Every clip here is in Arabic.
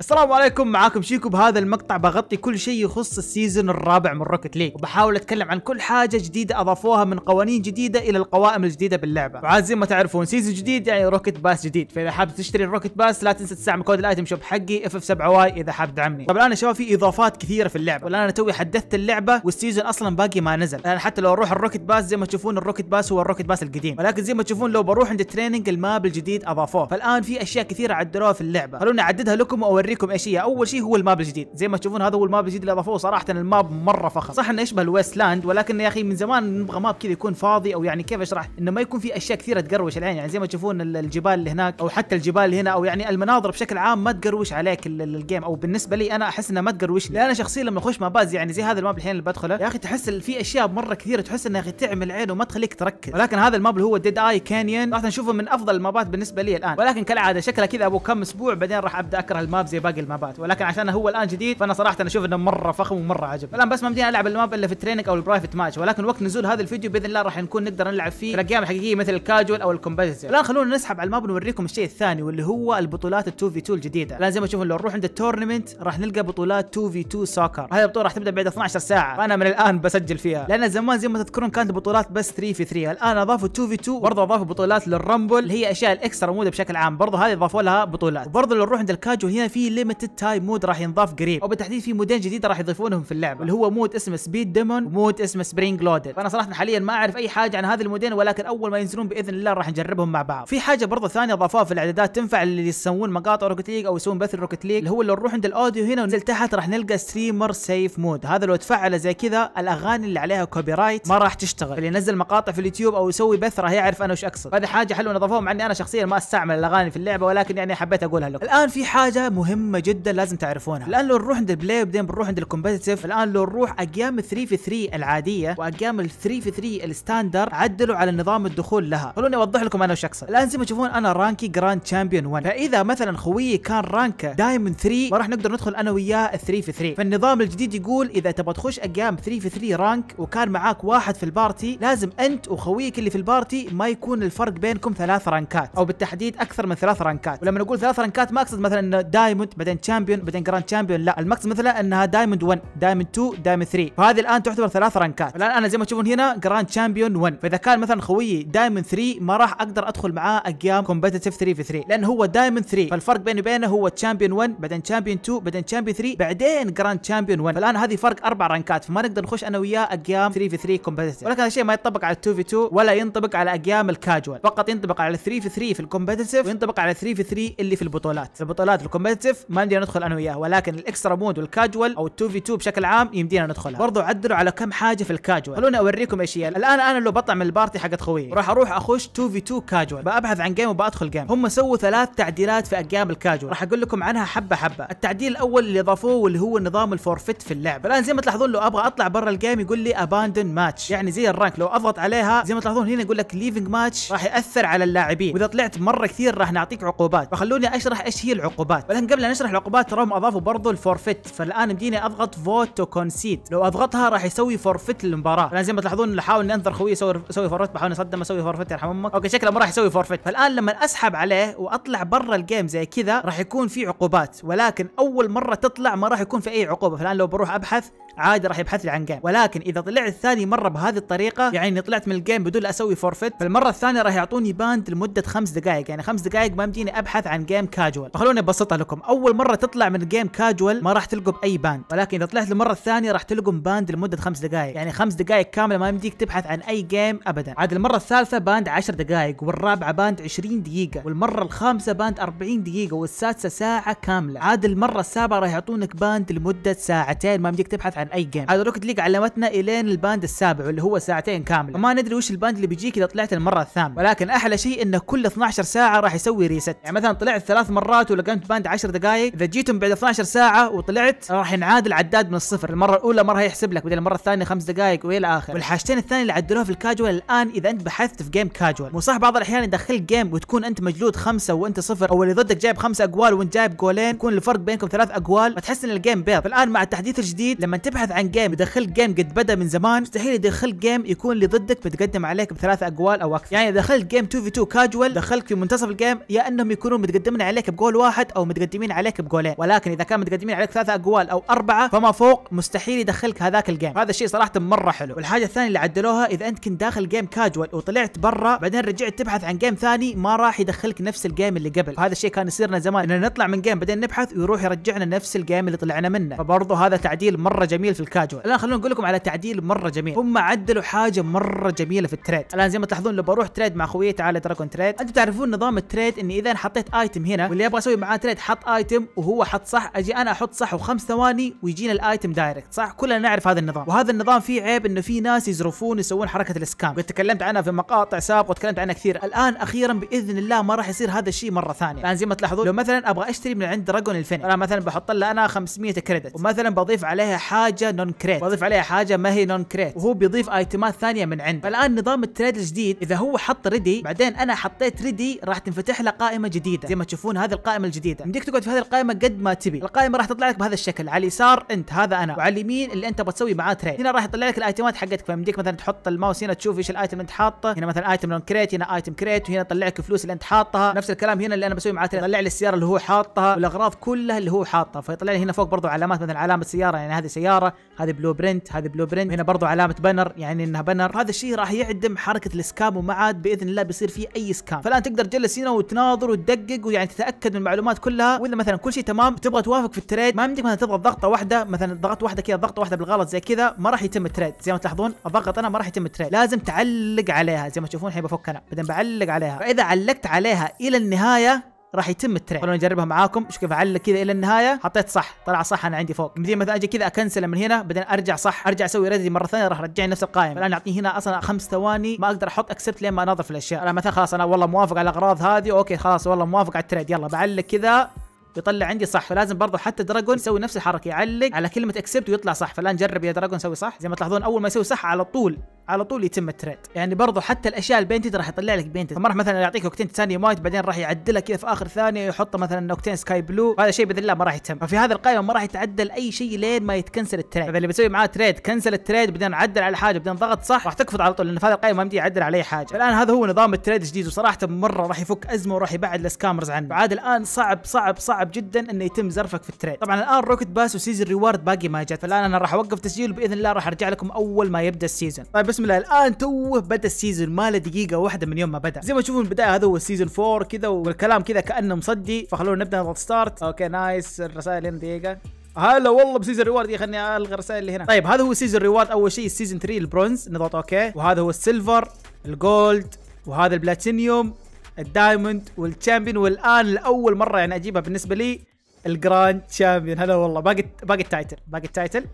السلام عليكم معاكم شيكو بهذا المقطع بغطي كل شيء يخص السيزون الرابع من روكت ليج وبحاول اتكلم عن كل حاجه جديده اضافوها من قوانين جديده الى القوائم الجديده باللعبه وعاد زي ما تعرفون سيزون جديد يعني روكت باس جديد فاذا حاب تشتري الروكت باس لا تنسى تستعمل كود الايتم شوب حقي اف اف 7 واي اذا حاب تدعمني طبعا انا شباب في اضافات كثيره في اللعبه والان انا توي حدثت اللعبه والسيزون اصلا باقي ما نزل انا حتى لو اروح الروكت باس زي ما تشوفون الروكت باس هو الروكت باس القديم ولكن زي ما تشوفون لو بروح عند التريننج الماب الجديد اضافوه فالان في اشياء كثيره عدلوها في اللعبه خلوني اعددها لكم واوريكم اوريكم ايش هي اول شيء هو الماب الجديد زي ما تشوفون هذا هو الماب الجديد اللي اضافوه صراحه الماب مره فخم صح انه يشبه الويست لاند ولكن يا اخي من زمان نبغى ماب كذا يكون فاضي او يعني كيف اشرح انه ما يكون في اشياء كثيره تقروش العين يعني زي ما تشوفون الجبال اللي هناك او حتى الجبال اللي هنا او يعني المناظر بشكل عام ما تقروش عليك الجيم او بالنسبه لي انا احس انها ما تقروش لي شخصيا لما اخش ماباز يعني زي هذا الماب الحين اللي بدخله يا اخي تحس في اشياء مره كثيره تحس انها تعمل عين وما تخليك تركز ولكن هذا الماب اللي هو ديد اي كانيون راح نشوفه من افضل المابات بالنسبه لي الان ولكن كالعاده شكله كذا ابو كم اسبوع بعدين راح ابدا اكره الماب زي زي باقي المابات ولكن عشان هو الان جديد فانا صراحه اشوف انه مره فخم ومره عجب الان بس ما بدينا العب الماب الا في التريننج او البرايفت ماتش ولكن وقت نزول هذا الفيديو باذن الله راح نكون نقدر نلعب فيه في الاجيال الحقيقيه مثل الكاجوال او الكومبتيتيف الان خلونا نسحب على الماب ونوريكم الشيء الثاني واللي هو البطولات ال 2 في 2 الجديده الان زي ما تشوفون لو نروح عند التورنمنت راح نلقى بطولات 2 في 2 سوكر هذه البطوله راح تبدا بعد 12 ساعه فانا من الان بسجل فيها لان زمان زي ما تذكرون كانت بطولات بس 3 في 3 الان اضافوا 2 في 2 برضه اضافوا بطولات للرامبل اللي هي اشياء الاكسترا موجوده بشكل عام برضه هذه اضافوا لها بطولات وبرضه لو نروح عند الكاجو هنا في في ليمتد تايم مود راح ينضاف قريب وبالتحديد في مودين جديد راح يضيفونهم في اللعبه اللي هو مود اسمه سبيد ديمون ومود اسمه سبرينج لودد فانا صراحه حاليا ما اعرف اي حاجه عن هذا المودين ولكن اول ما ينزلون باذن الله راح نجربهم مع بعض في حاجه برضه ثانيه اضافوها في الاعدادات تنفع اللي يسوون مقاطع روكت ليج او يسوون بث روكت ليج اللي هو لو نروح عند الاوديو هنا وننزل تحت راح نلقى ستريمر سيف مود هذا لو تفعله زي كذا الاغاني اللي عليها كوبي رايت ما راح تشتغل اللي ينزل مقاطع في اليوتيوب او يسوي بث راح يعرف انا وش اقصد هذه حاجه حلوه نضافوها مع اني انا شخصيا ما استعمل الاغاني في اللعبه ولكن يعني حبيت اقولها لكم الان في حاجه مهمه مهمه جدا لازم تعرفونها الان لو نروح عند البلاي وبعدين بنروح عند الكومبتيتيف الان لو نروح اقيام 3 في 3 العاديه واقيام 3 في 3 الستاندر عدلوا على نظام الدخول لها خلوني اوضح لكم انا وش اقصد الان زي ما تشوفون انا رانكي جراند تشامبيون 1 فاذا مثلا خويي كان رانكه دايموند 3 ما راح نقدر ندخل انا وياه 3 في 3 فالنظام الجديد يقول اذا تبغى تخش اقيام 3 في 3 رانك وكان معاك واحد في البارتي لازم انت وخويك اللي في البارتي ما يكون الفرق بينكم ثلاث رانكات او بالتحديد اكثر من ثلاث رانكات ولما نقول ثلاث رانكات ما اقصد مثلا دايموند دايموند بعدين تشامبيون بعدين جراند تشامبيون لا المقصد مثلا انها دايموند 1 دايموند 2 دايموند 3 فهذه الان تعتبر ثلاث رانكات الان انا زي ما تشوفون هنا جراند تشامبيون 1 فاذا كان مثلا خويي دايموند 3 ما راح اقدر ادخل معاه اقيام كومبتيتيف 3 في 3 لان هو دايموند 3 فالفرق بيني وبينه هو تشامبيون 1 بعدين تشامبيون 2 بعدين تشامبيون 3 بعدين جراند تشامبيون 1 فالان هذه فرق اربع رانكات فما نقدر نخش انا وياه اقيام 3 في 3 كومبتيتيف ولكن هذا الشيء ما ينطبق على 2 في 2 ولا ينطبق على اقيام الكاجوال فقط ينطبق على 3 في 3 في الكومبتيتيف وينطبق على 3 في 3 اللي في البطولات البطولات الكومبتيتيف الضيف ما يمدينا ندخل انا وياه ولكن الاكسترا مود والكاجوال او 2 في 2 بشكل عام يمدينا ندخلها برضو عدلوا على كم حاجه في الكاجوال خلوني اوريكم ايش هي الان انا لو بطلع من البارتي حقت خويي راح اروح اخش 2 في 2 كاجوال ببحث عن جيم وبادخل جيم هم سووا ثلاث تعديلات في اجيام الكاجوال راح اقول لكم عنها حبه حبه التعديل الاول اللي اضافوه واللي هو نظام الفورفيت في اللعبه الان زي ما تلاحظون لو ابغى اطلع برا الجيم يقول لي اباندن ماتش يعني زي الرانك لو اضغط عليها زي ما تلاحظون هنا يقول لك ليفنج ماتش راح ياثر على اللاعبين واذا طلعت مره كثير راح نعطيك عقوبات فخلوني اشرح ايش هي العقوبات ولكن قبل عشان نشرح العقوبات تراهم اضافوا برضو الفورفيت فالان يمديني اضغط فوت تو كونسيت لو اضغطها راح يسوي فورفيت للمباراه لان زي ما تلاحظون اللي حاول انذر خويي يسوي يسوي فورفيت بحاول اصدم اسوي فورفيت يرحم امك اوكي شكله ما راح يسوي فورفيت فالان لما اسحب عليه واطلع برا الجيم زي كذا راح يكون في عقوبات ولكن اول مره تطلع ما راح يكون في اي عقوبه فالان لو بروح ابحث عادي راح يبحث لي عن جيم ولكن اذا طلعت ثاني مره بهذه الطريقه يعني اني طلعت من الجيم بدون لا اسوي فورفيت فالمره الثانيه راح يعطوني باند لمده خمس دقائق يعني خمس دقائق ما يمديني ابحث عن جيم كاجوال فخلوني ابسطها لكم اول مره تطلع من الجيم كاجوال ما راح تلقى باي باند ولكن اذا طلعت المره الثانيه راح تلقى باند لمده خمس دقائق يعني خمس دقائق كامله ما يمديك تبحث عن اي جيم ابدا عاد المره الثالثه باند 10 دقائق والرابعه باند 20 دقيقه والمره الخامسه باند 40 دقيقه والسادسه ساعه كامله عاد المره السابعه راح يعطونك باند لمده ساعتين ما يمديك تبحث عن اي جيم عاد روكت ليج علمتنا الين الباند السابع واللي هو ساعتين كامله وما ندري وش الباند اللي بيجيك اذا طلعت المره الثامنه ولكن احلى شيء انه كل 12 ساعه راح يسوي ريست يعني مثلا طلعت ثلاث مرات ولقيت باند 10 دقائق اذا جيتم بعد 12 ساعه وطلعت راح ينعاد العداد من الصفر المره الاولى مره يحسب لك بدل المره الثانيه خمس دقائق والى اخره والحاجتين الثانيه اللي عدلوها في الكاجوال الان اذا انت بحثت في جيم كاجوال مو صح بعض الاحيان يدخل جيم وتكون انت مجلود خمسه وانت صفر او اللي ضدك جايب خمسه اقوال وانت جايب جولين يكون الفرق بينكم ثلاث اقوال فتحس ان الجيم بيض فالان مع التحديث الجديد لما تبحث عن جيم يدخل جيم قد بدا من زمان مستحيل يدخل جيم يكون اللي ضدك متقدم عليك بثلاث اقوال او اكثر يعني دخلت جيم 2 في 2 كاجوال دخلك في منتصف الجيم يا انهم يكونوا متقدمين عليك بجول واحد او متقدمين متقدمين عليك بجولين ولكن اذا كان متقدمين عليك ثلاثه اقوال او اربعه فما فوق مستحيل يدخلك هذاك الجيم هذا الشيء صراحه مره حلو والحاجه الثانيه اللي عدلوها اذا انت كنت داخل جيم كاجوال وطلعت برا بعدين رجعت تبحث عن جيم ثاني ما راح يدخلك نفس الجيم اللي قبل هذا الشيء كان يصيرنا زمان اننا نطلع من جيم بعدين نبحث ويروح يرجعنا نفس الجيم اللي طلعنا منه فبرضه هذا تعديل مره جميل في الكاجوال الان خلونا نقول لكم على تعديل مره جميل هم عدلوا حاجه مره جميله في التريد الان زي ما تلاحظون لو بروح تريد مع خويي تعالى دراجون تريد انتم تعرفون نظام التريد اني اذا حطيت ايتم هنا واللي يبغى اسوي معاه تريد حط ايتم وهو حط صح اجي انا احط صح وخمس ثواني ويجينا الايتم دايركت صح كلنا نعرف هذا النظام وهذا النظام فيه عيب انه في ناس يزرفون يسوون حركه الاسكام قد تكلمت عنها في مقاطع سابقه وتكلمت عنها كثير الان اخيرا باذن الله ما راح يصير هذا الشيء مره ثانيه الان يعني زي ما تلاحظون لو مثلا ابغى اشتري من عند دراجون الفين انا مثلا بحط له انا 500 كريدت ومثلا بضيف عليها حاجه نون كريت بضيف عليها حاجه ما هي نون كريت وهو بيضيف ايتمات ثانيه من عنده فالان نظام التريد الجديد اذا هو حط ريدي بعدين انا حطيت ريدي راح تنفتح له قائمه جديده زي ما تشوفون هذه القائمه الجديده يمديك تقعد في هذه القائمه قد ما تبي القائمه راح تطلع لك بهذا الشكل على اليسار انت هذا انا وعلى اليمين اللي انت بتسوي معاه تريد هنا راح يطلع لك الايتمات حقتك فيمديك مثلا تحط الماوس هنا تشوف ايش الايتم اللي انت حاطه هنا مثلا ايتم لون كريت هنا ايتم كريت وهنا يطلع لك الفلوس اللي انت حاطها نفس الكلام هنا اللي انا بسوي معاه تريد يطلع لي السياره اللي هو حاطها والاغراض كلها اللي هو حاطها فيطلع لي هنا فوق برضه علامات مثلا علامه سياره يعني هذه سياره هذه بلو برنت هذه بلو برنت هنا برضه علامه بنر يعني انها بنر هذا الشيء راح يعدم حركه السكام وما عاد باذن الله بيصير فيه اي سكام فالان تقدر تجلس هنا وتناظر وتدقق ويعني تتاكد من المعلومات كلها واذا مثلا كل شيء تمام تبغى توافق في التريد ما يمديك مثلا تضغط ضغطه واحده مثلا ضغطت واحده كذا ضغطه واحده بالغلط زي كذا ما راح يتم التريد زي ما تلاحظون اضغط انا ما راح يتم التريد لازم تعلق عليها زي ما تشوفون الحين بفك انا بعدين بعلق عليها فاذا علقت عليها الى النهايه راح يتم التريد خلونا نجربها معاكم شوف كيف اعلق كذا الى النهايه حطيت صح طلع صح انا عندي فوق مثل مثلا اجي كذا اكنسل من هنا بعدين ارجع صح ارجع اسوي ريدي مره ثانيه راح رجعني نفس القائمه الان يعطيني هنا اصلا خمس ثواني ما اقدر احط اكسبت لين ما انظف الاشياء انا مثلا خلاص انا والله موافق على الاغراض هذه اوكي خلاص والله موافق على التريد يلا بعلق كذا ويطلع عندي صح فلازم برضه حتى دراجون يسوي نفس الحركه يعلق على كلمه اكسبت ويطلع صح فالان جرب يا دراجون سوي صح زي ما تلاحظون اول ما يسوي صح على طول على طول يتم التريد يعني برضه حتى الاشياء البينتد راح يطلع لك بينتد ما راح مثلا يعطيك اوكتين ثانيه مايت بعدين راح يعدلها كذا في اخر ثانيه يحط مثلا اوكتين سكاي بلو هذا شيء باذن الله ما راح يتم ففي هذا القائمه ما راح يتعدل اي شيء لين ما يتكنسل التريد فاللي بيسوي معاه تريد كنسل التريد بعدين عدل على حاجه بعدين ضغط صح راح تكفض على طول لان في هذا القائمه ما يمدي يعدل اي حاجه الان هذا هو نظام التريد الجديد وصراحه مره راح يفك ازمه وراح يبعد الاسكامرز عنه عاد الان صعب صعب صعب صعب جدا انه يتم زرفك في التريد طبعا الان روكت باس وسيزون ريوارد باقي ما جت فالان انا راح اوقف تسجيل باذن الله راح ارجع لكم اول ما يبدا السيزون طيب بسم الله الان توه بدا السيزون ما له دقيقه واحده من يوم ما بدا زي ما تشوفون البدايه هذا هو السيزون 4 كذا والكلام كذا كانه مصدي فخلونا نبدا نضغط ستارت اوكي نايس الرسائل هنا دقيقه هلا والله بسيزون ريوارد خليني الغي الرسائل اللي هنا طيب هذا هو سيزون ريوارد اول شيء السيزون 3 البرونز نضغط اوكي وهذا هو السيلفر الجولد وهذا البلاتينيوم الدايموند والتشامبيون والان لاول مره يعني اجيبها بالنسبه لي الجراند تشامبيون هلا والله باقي باقي التايتل باقي التايتل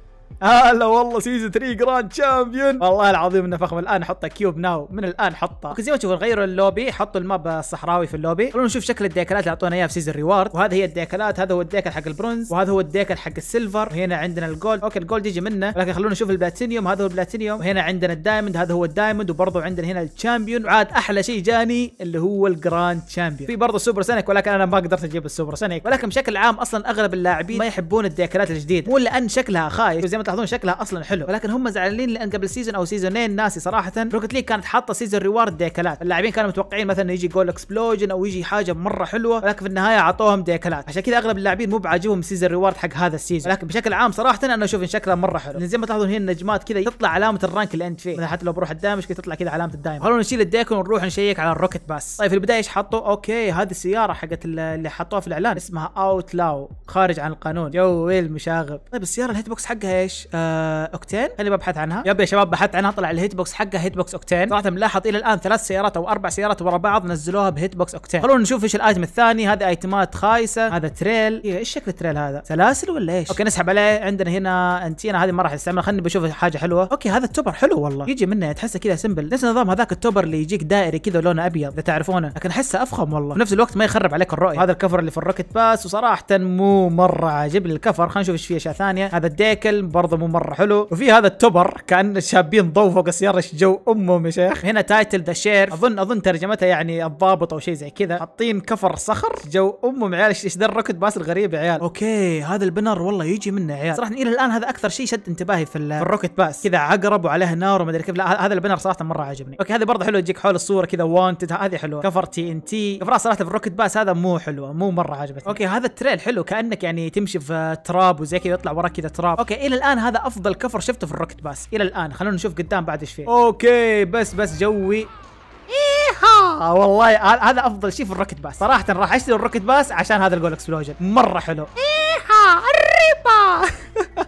هلا والله سيزون 3 جراند شامبيون والله العظيم انه فخم الان حطه كيوب ناو من الان حطه اوكي زي ما تشوفون غيروا اللوبي حطوا الماب الصحراوي في اللوبي خلونا نشوف شكل الديكلات اللي اعطونا اياها في سيزون ريوارد وهذه هي الديكلات هذا هو الديكل حق البرونز وهذا هو الديكل حق السيلفر وهنا عندنا الجولد اوكي الجولد يجي منه لكن خلونا نشوف البلاتينيوم هذا هو البلاتينيوم وهنا عندنا الدايموند هذا هو الدايموند وبرضه عندنا هنا الشامبيون وعاد احلى شيء جاني اللي هو الجراند شامبيون في برضه سوبر سنك ولكن انا ما قدرت اجيب السوبر سنك ولكن بشكل عام اصلا اغلب اللاعبين ما يحبون الديكلات الجديده مو لان شكلها خايف زي ما تلاحظون شكلها اصلا حلو ولكن هم زعلانين لان قبل سيزون او سيزونين ناسي صراحه روكت ليج كانت حاطه سيزون ريوارد ديكلات اللاعبين كانوا متوقعين مثلا يجي جول اكسبلوجن او يجي حاجه مره حلوه ولكن في النهايه اعطوهم ديكلات عشان كذا اغلب اللاعبين مو بعاجبهم سيزون ريوارد حق هذا السيزون ولكن بشكل عام صراحه انا اشوف ان شكلها مره حلو زي ما تلاحظون هنا النجمات كذا تطلع علامه الرانك اللي انت فيه مثلا حتى لو بروح الدامج كذا تطلع كذا علامه الدايم خلونا نشيل الديكون ونروح نشيك على الروكت باس طيب في البدايه ايش حطوا اوكي هذه السياره حقت اللي حطوها في الاعلان اسمها اوت لاو خارج عن القانون جو ويل مشاغب طيب السياره الهيت بوكس حقها ايش؟ آه اوكتين خليني ببحث عنها يب يا شباب بحثت عنها طلع الهيت بوكس حقها هيت بوكس اوكتين صراحه ملاحظ الى الان ثلاث سيارات او اربع سيارات ورا بعض نزلوها بهيت بوكس اوكتين خلونا نشوف ايش الايتم الثاني هذا ايتمات خايسه هذا تريل إيه، ايش شكل التريل هذا؟ سلاسل ولا ايش؟ اوكي نسحب عليه عندنا هنا انتينا هذه ما راح نستعملها خليني بشوف حاجه حلوه اوكي هذا التوبر حلو والله يجي منه تحسه كذا سمبل نفس نظام هذاك التوبر اللي يجيك دائري كذا لونه ابيض اذا تعرفونه لكن احسه افخم والله في نفس الوقت ما يخرب عليك الرؤيه هذا الكفر اللي في الروكت باس وصراحه مو مره عاجبني الكفر خلينا نشوف ايش فيه اشياء ثانيه هذا الديكل برضه مو مره حلو وفي هذا التبر كان شابين ضو فوق السياره ايش جو امهم يا شيخ هنا تايتل ذا شير اظن اظن ترجمتها يعني الضابط او شيء زي كذا حاطين كفر صخر جو امهم عيال ايش ذا الركض باس الغريب يا عيال اوكي هذا البنر والله يجي منه عيال صراحه الى الان هذا اكثر شيء شد انتباهي في, في الروكت باس كذا عقرب وعليه نار وما ادري كيف لا هذا البنر صراحه مره عاجبني اوكي هذه برضه حلوه تجيك حول الصوره كذا وانتد هذه حلوه كفر تي ان تي كفر صراحه في الروكت باس هذا مو حلوه مو مره عجبتني اوكي هذا التريل حلو كانك يعني تمشي في تراب وزي كذا يطلع وراك كذا تراب اوكي الى الان هذا افضل كفر شفته في الروكت باس الى الان خلونا نشوف قدام بعد ايش فيه اوكي بس بس جوي ايها آه، والله هذا افضل شيء في الروكت باس صراحه راح اشتري الروكت باس عشان هذا الجول اكسبلوجن مره حلو ايها الريبا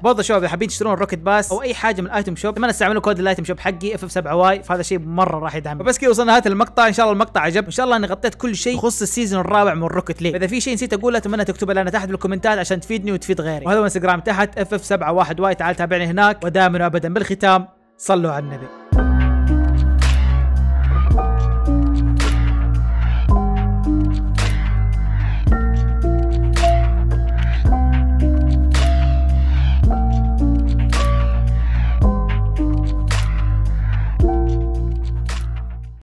برضه شباب اذا حابين تشترون روكت باس او اي حاجه من الايتم شوب اتمنى تستعملوا كود الايتم شوب حقي اف اف 7 واي فهذا شيء مره راح يدعم بس كذا وصلنا نهايه المقطع ان شاء الله المقطع عجب ان شاء الله اني غطيت كل شيء يخص السيزون الرابع من الروكت ليج اذا في شيء نسيت اقوله اتمنى تكتبه لنا تحت بالكومنتات عشان تفيدني وتفيد غيري وهذا هو انستغرام تحت اف اف 7 واي تعال تابعني هناك ودائما ابدا بالختام صلوا على النبي